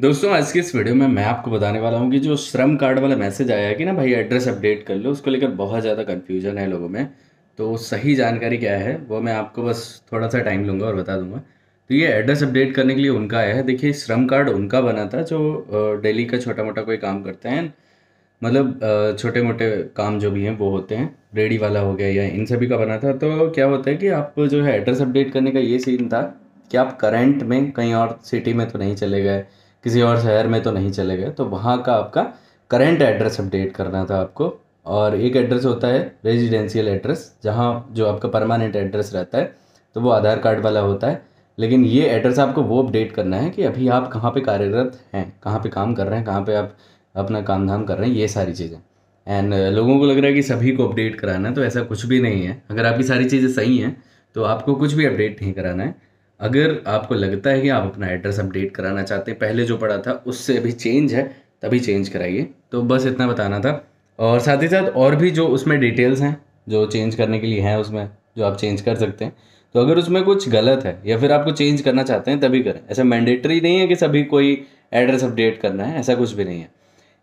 दोस्तों आज के इस वीडियो में मैं आपको बताने वाला हूँ कि जो श्रम कार्ड वाला मैसेज आया है कि ना भाई एड्रेस अपडेट कर लो उसको लेकर बहुत ज़्यादा कन्फ्यूजन है लोगों में तो सही जानकारी क्या है वो मैं आपको बस थोड़ा सा टाइम लूँगा और बता दूंगा तो ये एड्रेस अपडेट करने के लिए उनका आया है देखिए श्रम कार्ड उनका बना था जो डेली का छोटा मोटा कोई काम करते हैं मतलब छोटे मोटे काम जो भी हैं वो होते हैं रेडी वाला हो गया या इन सभी का बना था तो क्या होता है कि आप जो है एड्रेस अपडेट करने का ये सीन था कि आप करंट में कहीं और सिटी में तो नहीं चले गए किसी और शहर में तो नहीं चले गए तो वहाँ का आपका करेंट एड्रेस अपडेट करना था आपको और एक एड्रेस होता है रेजिडेंशियल एड्रेस जहाँ जो आपका परमानेंट एड्रेस रहता है तो वो आधार कार्ड वाला होता है लेकिन ये एड्रेस आपको वो अपडेट करना है कि अभी आप कहाँ पे कार्यरत हैं कहाँ पे काम कर रहे हैं कहाँ पे आप अपना काम धाम कर रहे हैं ये सारी चीज़ें एंड लोगों को लग रहा है कि सभी को अपडेट कराना है तो ऐसा कुछ भी नहीं है अगर आपकी सारी चीज़ें सही हैं तो आपको कुछ भी अपडेट नहीं कराना है अगर आपको लगता है कि आप अपना एड्रेस अपडेट कराना चाहते हैं पहले जो पड़ा था उससे अभी चेंज है तभी चेंज कराइए तो बस इतना बताना था और साथ ही साथ और भी जो उसमें डिटेल्स हैं जो चेंज करने के लिए हैं उसमें जो आप चेंज कर सकते हैं तो अगर उसमें कुछ गलत है या फिर आपको चेंज करना चाहते हैं तभी करें ऐसा मैंडेटरी नहीं है कि सभी कोई एड्रेस अपडेट करना है ऐसा कुछ भी नहीं है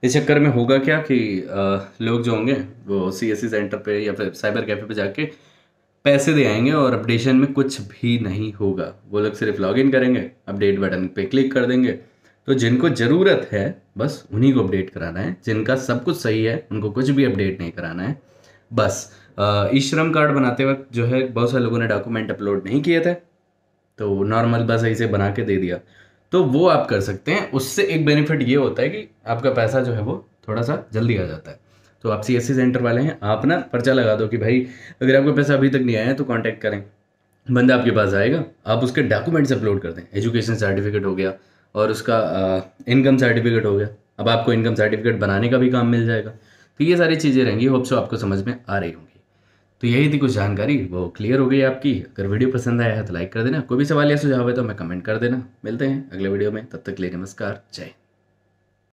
इस चक्कर में होगा क्या कि आ, लोग जो होंगे वो सी एस सी सेंटर पर या फिर साइबर कैफ़े पर जाके पैसे दे आएंगे और अपडेशन में कुछ भी नहीं होगा वो लोग सिर्फ लॉगिन करेंगे अपडेट बटन पे क्लिक कर देंगे तो जिनको ज़रूरत है बस उन्हीं को अपडेट कराना है जिनका सब कुछ सही है उनको कुछ भी अपडेट नहीं कराना है बस ई श्रम कार्ड बनाते वक्त जो है बहुत सारे लोगों ने डॉक्यूमेंट अपलोड नहीं किए थे तो नॉर्मल बस ऐसे बना के दे दिया तो वो आप कर सकते हैं उससे एक बेनिफिट ये होता है कि आपका पैसा जो है वो थोड़ा सा जल्दी आ जाता है तो आप सी सेंटर वाले हैं आप ना पर्चा लगा दो कि भाई अगर आपका पैसा अभी तक नहीं आया है तो कॉन्टैक्ट करें बंदा आपके पास आएगा आप उसके डॉक्यूमेंट्स अपलोड कर दें एजुकेशन सर्टिफिकेट हो गया और उसका इनकम सर्टिफिकेट हो गया अब आपको इनकम सर्टिफिकेट बनाने का भी काम मिल जाएगा तो ये सारी चीज़ें रहेंगी होप्सो आपको समझ में आ रही होंगी तो यही थी कुछ जानकारी वो क्लियर हो गई आपकी अगर वीडियो पसंद आया है तो लाइक कर देना कोई भी सवाल या सुझाव है तो हमें कमेंट कर देना मिलते हैं अगले वीडियो में तब तक के लिए नमस्कार जय